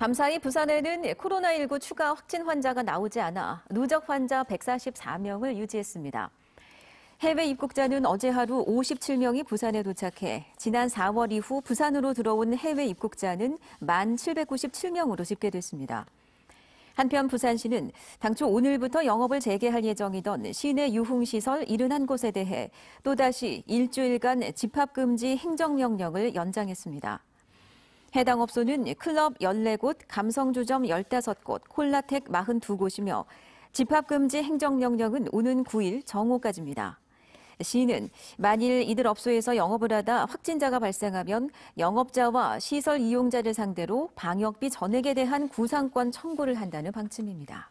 밤사이 부산에는 코로나19 추가 확진 환자가 나오지 않아 누적 환자 144명을 유지했습니다. 해외 입국자는 어제 하루 57명이 부산에 도착해 지난 4월 이후 부산으로 들어온 해외 입국자는 1,797명으로 집계됐습니다. 한편 부산시는 당초 오늘부터 영업을 재개할 예정이던 시내 유흥시설 71곳에 대해 또다시 일주일간 집합금지 행정명령을 연장했습니다. 해당 업소는 클럽 14곳, 감성주점 15곳, 콜라텍 42곳이며 집합금지 행정명령은 오는 9일 정오까지입니다. 시는 만일 이들 업소에서 영업을 하다 확진자가 발생하면 영업자와 시설 이용자를 상대로 방역비 전액에 대한 구상권 청구를 한다는 방침입니다.